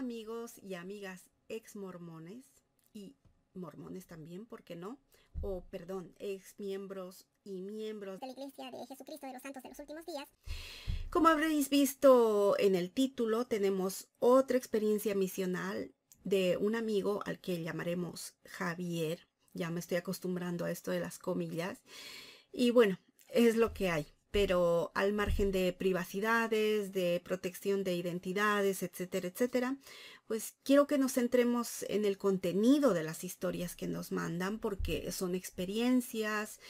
amigos y amigas ex mormones y mormones también, ¿por qué no? O perdón, ex miembros y miembros de la Iglesia de Jesucristo de los Santos de los Últimos Días. Como habréis visto en el título, tenemos otra experiencia misional de un amigo al que llamaremos Javier. Ya me estoy acostumbrando a esto de las comillas. Y bueno, es lo que hay pero al margen de privacidades, de protección de identidades, etcétera, etcétera, pues quiero que nos centremos en el contenido de las historias que nos mandan, porque son experiencias,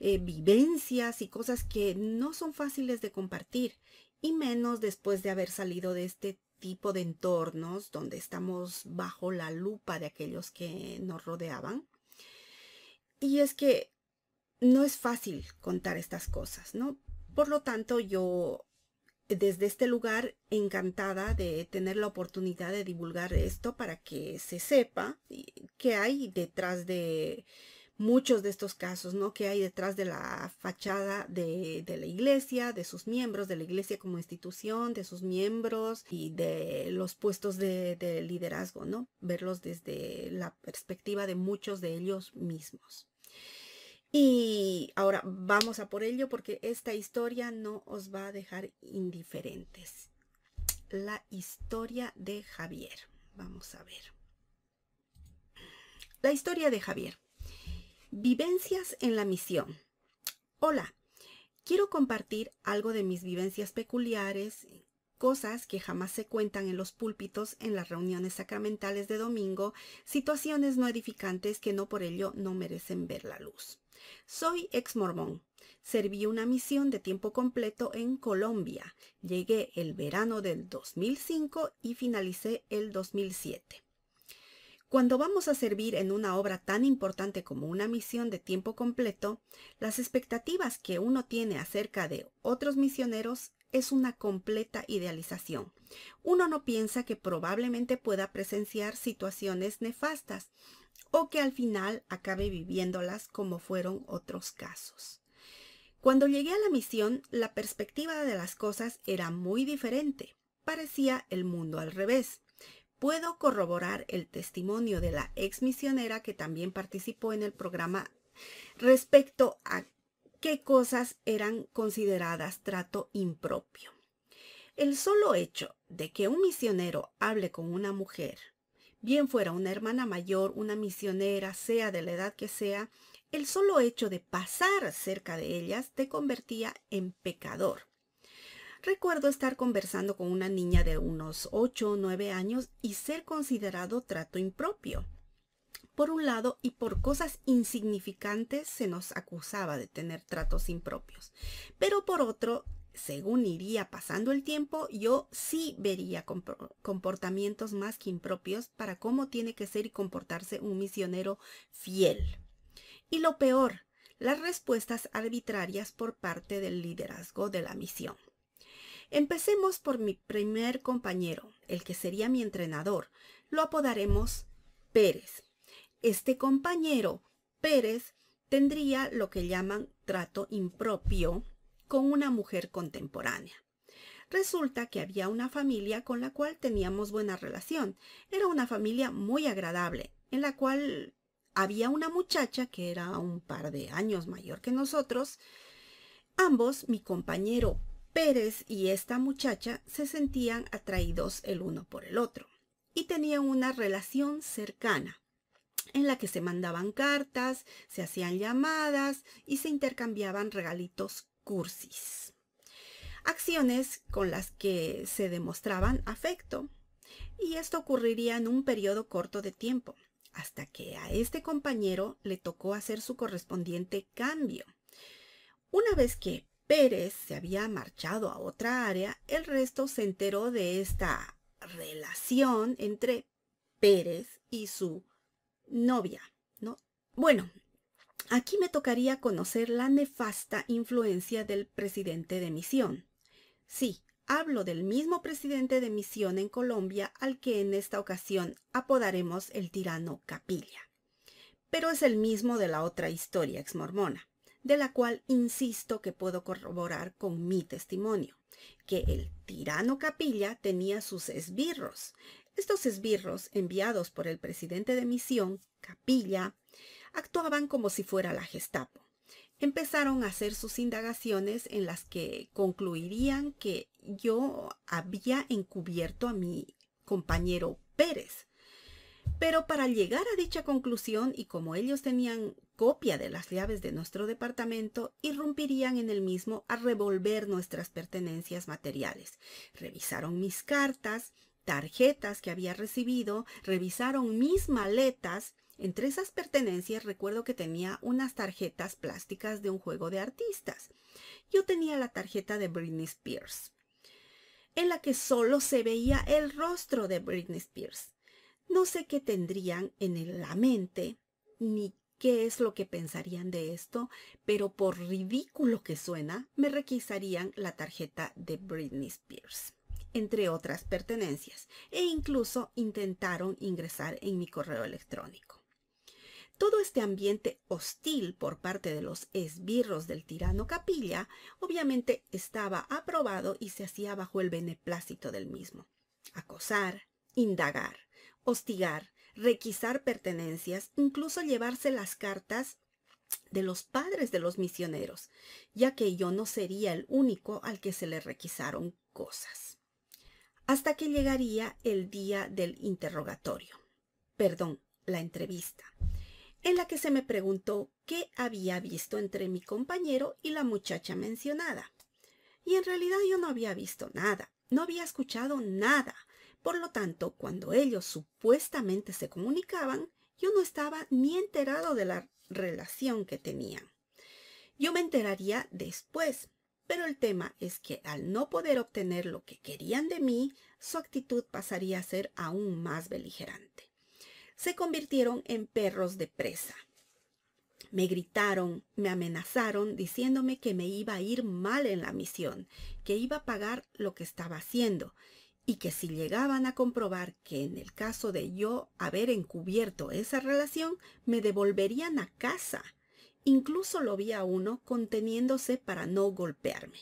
eh, vivencias y cosas que no son fáciles de compartir, y menos después de haber salido de este tipo de entornos donde estamos bajo la lupa de aquellos que nos rodeaban. Y es que no es fácil contar estas cosas, ¿no? Por lo tanto, yo desde este lugar encantada de tener la oportunidad de divulgar esto para que se sepa qué hay detrás de muchos de estos casos, ¿no? Que hay detrás de la fachada de, la iglesia, de sus miembros, de la iglesia como institución, de sus miembros y de los puestos de, de liderazgo, ¿no? Verlos desde la perspectiva de muchos de ellos mismos. Y ahora vamos a por ello porque esta historia no os va a dejar indiferentes. La historia de Javier. Vamos a ver. La historia de Javier. Vivencias en la misión. Hola, quiero compartir algo de mis vivencias peculiares, cosas que jamás se cuentan en los púlpitos, en las reuniones sacramentales de domingo, situaciones no edificantes que no por ello no merecen ver la luz. Soy ex mormón. Serví una misión de tiempo completo en Colombia. Llegué el verano del 2005 y finalicé el 2007. Cuando vamos a servir en una obra tan importante como una misión de tiempo completo, las expectativas que uno tiene acerca de otros misioneros es una completa idealización. Uno no piensa que probablemente pueda presenciar situaciones nefastas o que al final acabe viviéndolas como fueron otros casos. Cuando llegué a la misión, la perspectiva de las cosas era muy diferente. Parecía el mundo al revés. Puedo corroborar el testimonio de la ex misionera que también participó en el programa respecto a qué cosas eran consideradas trato impropio. El solo hecho de que un misionero hable con una mujer bien fuera una hermana mayor, una misionera, sea de la edad que sea, el solo hecho de pasar cerca de ellas te convertía en pecador. Recuerdo estar conversando con una niña de unos 8 o 9 años y ser considerado trato impropio. Por un lado, y por cosas insignificantes se nos acusaba de tener tratos impropios, pero por otro, según iría pasando el tiempo, yo sí vería comportamientos más que impropios para cómo tiene que ser y comportarse un misionero fiel. Y lo peor, las respuestas arbitrarias por parte del liderazgo de la misión. Empecemos por mi primer compañero, el que sería mi entrenador. Lo apodaremos Pérez. Este compañero, Pérez, tendría lo que llaman trato impropio con una mujer contemporánea. Resulta que había una familia con la cual teníamos buena relación. Era una familia muy agradable, en la cual había una muchacha que era un par de años mayor que nosotros. Ambos, mi compañero Pérez y esta muchacha, se sentían atraídos el uno por el otro y tenían una relación cercana en la que se mandaban cartas, se hacían llamadas y se intercambiaban regalitos cursis. Acciones con las que se demostraban afecto. Y esto ocurriría en un periodo corto de tiempo, hasta que a este compañero le tocó hacer su correspondiente cambio. Una vez que Pérez se había marchado a otra área, el resto se enteró de esta relación entre Pérez y su novia, ¿no? Bueno, Aquí me tocaría conocer la nefasta influencia del presidente de misión. Sí, hablo del mismo presidente de misión en Colombia al que en esta ocasión apodaremos el tirano Capilla. Pero es el mismo de la otra historia exmormona, de la cual insisto que puedo corroborar con mi testimonio, que el tirano Capilla tenía sus esbirros. Estos esbirros, enviados por el presidente de misión, Capilla, actuaban como si fuera la Gestapo. Empezaron a hacer sus indagaciones en las que concluirían que yo había encubierto a mi compañero Pérez. Pero para llegar a dicha conclusión, y como ellos tenían copia de las llaves de nuestro departamento, irrumpirían en el mismo a revolver nuestras pertenencias materiales. Revisaron mis cartas, tarjetas que había recibido, revisaron mis maletas entre esas pertenencias recuerdo que tenía unas tarjetas plásticas de un juego de artistas. Yo tenía la tarjeta de Britney Spears, en la que solo se veía el rostro de Britney Spears. No sé qué tendrían en la mente, ni qué es lo que pensarían de esto, pero por ridículo que suena, me requisarían la tarjeta de Britney Spears, entre otras pertenencias, e incluso intentaron ingresar en mi correo electrónico. Todo este ambiente hostil por parte de los esbirros del tirano Capilla obviamente estaba aprobado y se hacía bajo el beneplácito del mismo. Acosar, indagar, hostigar, requisar pertenencias, incluso llevarse las cartas de los padres de los misioneros, ya que yo no sería el único al que se le requisaron cosas. Hasta que llegaría el día del interrogatorio, perdón, la entrevista en la que se me preguntó qué había visto entre mi compañero y la muchacha mencionada. Y en realidad yo no había visto nada, no había escuchado nada. Por lo tanto, cuando ellos supuestamente se comunicaban, yo no estaba ni enterado de la relación que tenían. Yo me enteraría después, pero el tema es que al no poder obtener lo que querían de mí, su actitud pasaría a ser aún más beligerante se convirtieron en perros de presa. Me gritaron, me amenazaron diciéndome que me iba a ir mal en la misión, que iba a pagar lo que estaba haciendo y que si llegaban a comprobar que en el caso de yo haber encubierto esa relación, me devolverían a casa. Incluso lo vi a uno conteniéndose para no golpearme.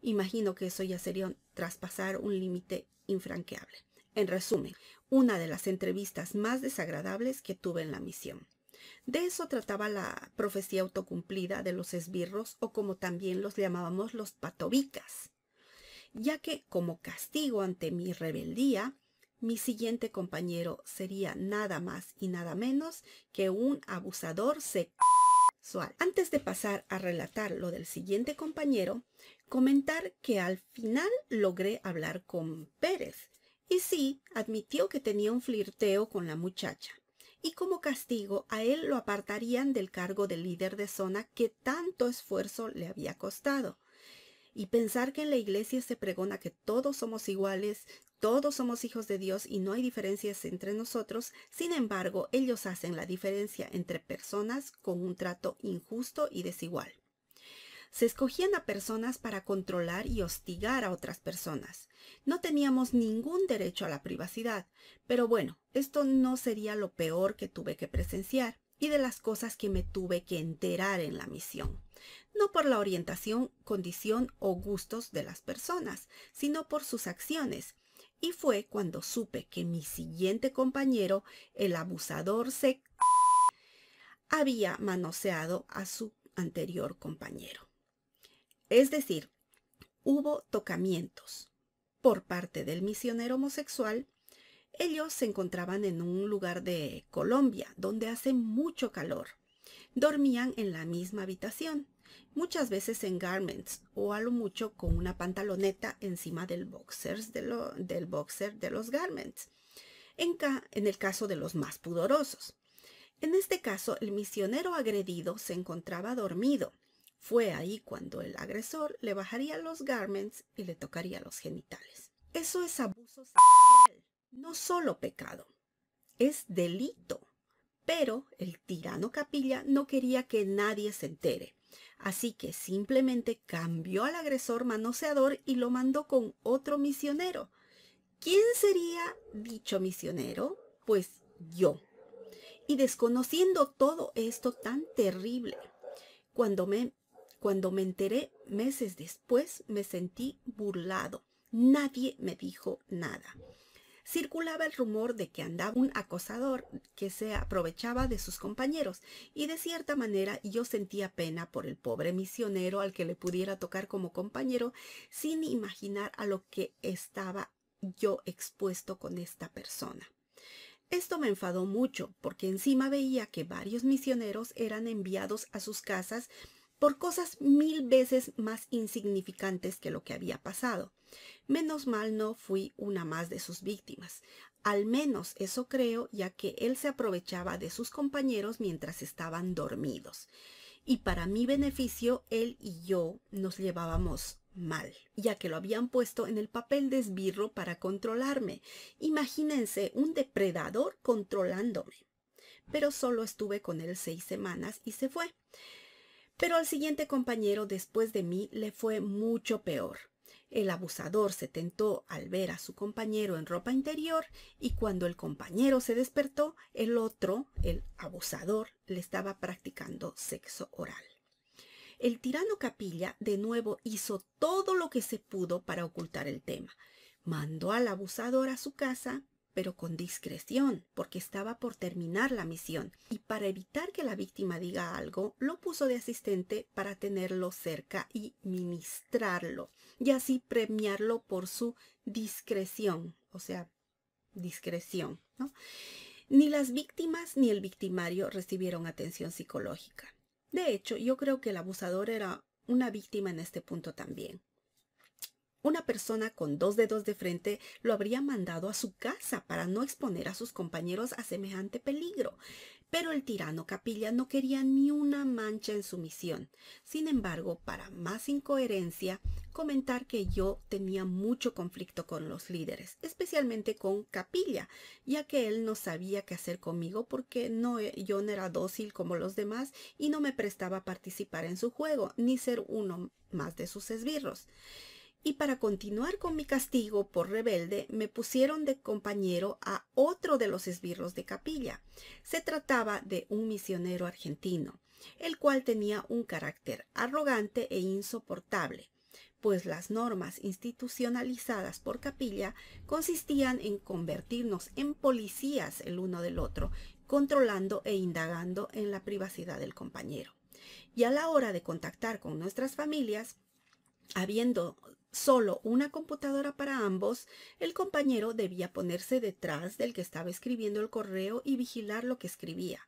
Imagino que eso ya sería traspasar un límite infranqueable. En resumen, una de las entrevistas más desagradables que tuve en la misión. De eso trataba la profecía autocumplida de los esbirros o como también los llamábamos los patovicas. ya que como castigo ante mi rebeldía, mi siguiente compañero sería nada más y nada menos que un abusador sexual. Antes de pasar a relatar lo del siguiente compañero, comentar que al final logré hablar con Pérez, y sí, admitió que tenía un flirteo con la muchacha, y como castigo a él lo apartarían del cargo de líder de zona que tanto esfuerzo le había costado. Y pensar que en la iglesia se pregona que todos somos iguales, todos somos hijos de Dios y no hay diferencias entre nosotros, sin embargo ellos hacen la diferencia entre personas con un trato injusto y desigual. Se escogían a personas para controlar y hostigar a otras personas. No teníamos ningún derecho a la privacidad, pero bueno, esto no sería lo peor que tuve que presenciar y de las cosas que me tuve que enterar en la misión. No por la orientación, condición o gustos de las personas, sino por sus acciones. Y fue cuando supe que mi siguiente compañero, el abusador, se había manoseado a su anterior compañero. Es decir, hubo tocamientos por parte del misionero homosexual. Ellos se encontraban en un lugar de Colombia donde hace mucho calor. Dormían en la misma habitación, muchas veces en garments o a lo mucho con una pantaloneta encima del, boxers del boxer de los garments, en el caso de los más pudorosos. En este caso, el misionero agredido se encontraba dormido fue ahí cuando el agresor le bajaría los garments y le tocaría los genitales. Eso es abuso sexual, no solo pecado, es delito. Pero el tirano Capilla no quería que nadie se entere, así que simplemente cambió al agresor manoseador y lo mandó con otro misionero. ¿Quién sería dicho misionero? Pues yo. Y desconociendo todo esto tan terrible, cuando me cuando me enteré meses después, me sentí burlado. Nadie me dijo nada. Circulaba el rumor de que andaba un acosador que se aprovechaba de sus compañeros y de cierta manera yo sentía pena por el pobre misionero al que le pudiera tocar como compañero sin imaginar a lo que estaba yo expuesto con esta persona. Esto me enfadó mucho porque encima veía que varios misioneros eran enviados a sus casas por cosas mil veces más insignificantes que lo que había pasado. Menos mal no fui una más de sus víctimas. Al menos eso creo, ya que él se aprovechaba de sus compañeros mientras estaban dormidos. Y para mi beneficio, él y yo nos llevábamos mal, ya que lo habían puesto en el papel de esbirro para controlarme. Imagínense un depredador controlándome. Pero solo estuve con él seis semanas y se fue. Pero al siguiente compañero después de mí le fue mucho peor. El abusador se tentó al ver a su compañero en ropa interior y cuando el compañero se despertó, el otro, el abusador, le estaba practicando sexo oral. El tirano Capilla de nuevo hizo todo lo que se pudo para ocultar el tema. Mandó al abusador a su casa, pero con discreción, porque estaba por terminar la misión, y para evitar que la víctima diga algo, lo puso de asistente para tenerlo cerca y ministrarlo, y así premiarlo por su discreción, o sea, discreción. ¿no? Ni las víctimas ni el victimario recibieron atención psicológica. De hecho, yo creo que el abusador era una víctima en este punto también. Una persona con dos dedos de frente lo habría mandado a su casa para no exponer a sus compañeros a semejante peligro. Pero el tirano Capilla no quería ni una mancha en su misión. Sin embargo, para más incoherencia, comentar que yo tenía mucho conflicto con los líderes, especialmente con Capilla, ya que él no sabía qué hacer conmigo porque no, eh, yo no era dócil como los demás y no me prestaba a participar en su juego, ni ser uno más de sus esbirros y para continuar con mi castigo por rebelde me pusieron de compañero a otro de los esbirros de capilla. Se trataba de un misionero argentino, el cual tenía un carácter arrogante e insoportable, pues las normas institucionalizadas por capilla consistían en convertirnos en policías el uno del otro, controlando e indagando en la privacidad del compañero. Y a la hora de contactar con nuestras familias, habiendo solo una computadora para ambos, el compañero debía ponerse detrás del que estaba escribiendo el correo y vigilar lo que escribía.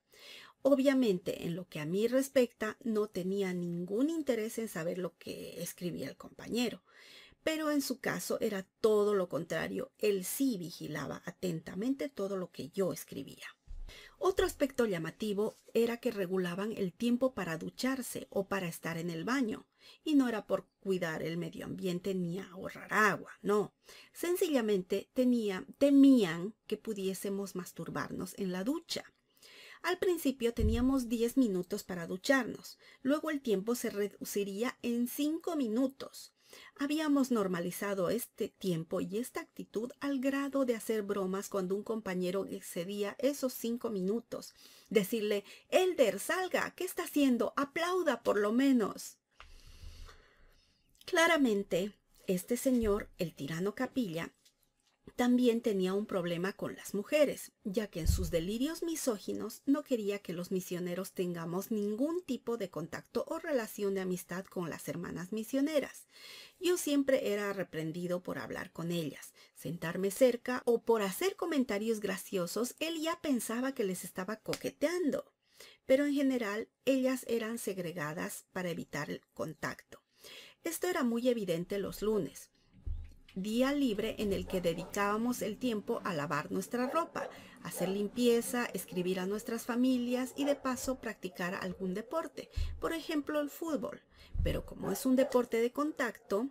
Obviamente, en lo que a mí respecta, no tenía ningún interés en saber lo que escribía el compañero, pero en su caso era todo lo contrario, él sí vigilaba atentamente todo lo que yo escribía. Otro aspecto llamativo era que regulaban el tiempo para ducharse o para estar en el baño y no era por cuidar el medio ambiente ni ahorrar agua, no. Sencillamente temían que pudiésemos masturbarnos en la ducha. Al principio teníamos 10 minutos para ducharnos, luego el tiempo se reduciría en 5 minutos. Habíamos normalizado este tiempo y esta actitud al grado de hacer bromas cuando un compañero excedía esos cinco minutos. Decirle, Elder, salga, ¿qué está haciendo? Aplauda por lo menos. Claramente, este señor, el tirano Capilla, también tenía un problema con las mujeres, ya que en sus delirios misóginos no quería que los misioneros tengamos ningún tipo de contacto o relación de amistad con las hermanas misioneras. Yo siempre era reprendido por hablar con ellas, sentarme cerca o por hacer comentarios graciosos, él ya pensaba que les estaba coqueteando. Pero en general ellas eran segregadas para evitar el contacto. Esto era muy evidente los lunes, día libre en el que dedicábamos el tiempo a lavar nuestra ropa, hacer limpieza, escribir a nuestras familias y de paso practicar algún deporte, por ejemplo el fútbol. Pero como es un deporte de contacto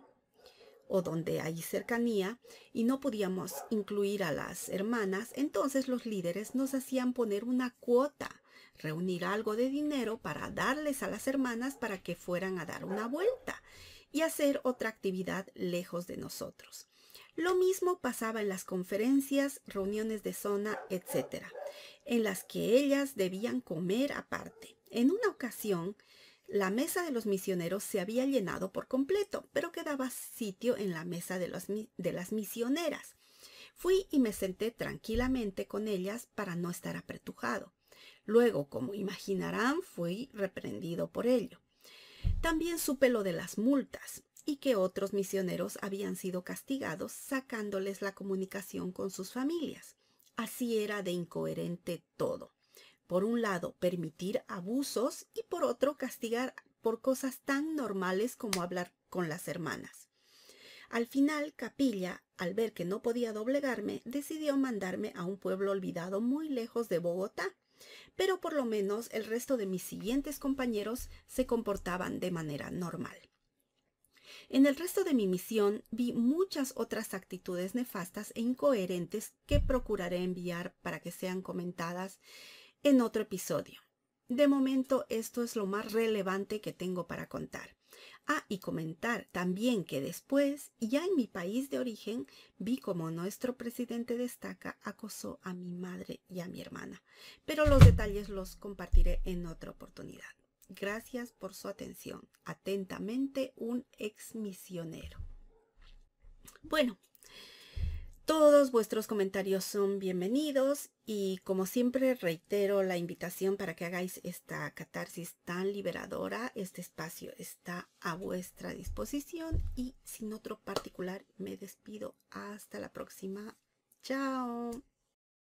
o donde hay cercanía y no podíamos incluir a las hermanas, entonces los líderes nos hacían poner una cuota, reunir algo de dinero para darles a las hermanas para que fueran a dar una vuelta y hacer otra actividad lejos de nosotros. Lo mismo pasaba en las conferencias, reuniones de zona, etcétera, en las que ellas debían comer aparte. En una ocasión, la mesa de los misioneros se había llenado por completo, pero quedaba sitio en la mesa de, de las misioneras. Fui y me senté tranquilamente con ellas para no estar apretujado. Luego, como imaginarán, fui reprendido por ello. También supe lo de las multas y que otros misioneros habían sido castigados sacándoles la comunicación con sus familias. Así era de incoherente todo. Por un lado, permitir abusos y por otro, castigar por cosas tan normales como hablar con las hermanas. Al final, Capilla, al ver que no podía doblegarme, decidió mandarme a un pueblo olvidado muy lejos de Bogotá, pero por lo menos el resto de mis siguientes compañeros se comportaban de manera normal. En el resto de mi misión vi muchas otras actitudes nefastas e incoherentes que procuraré enviar para que sean comentadas en otro episodio. De momento esto es lo más relevante que tengo para contar. Ah, y comentar también que después, ya en mi país de origen, vi como nuestro presidente destaca acosó a mi madre y a mi hermana. Pero los detalles los compartiré en otra oportunidad. Gracias por su atención. Atentamente, un ex misionero. Bueno, todos vuestros comentarios son bienvenidos y como siempre reitero la invitación para que hagáis esta catarsis tan liberadora. Este espacio está a vuestra disposición y sin otro particular me despido. Hasta la próxima. Chao.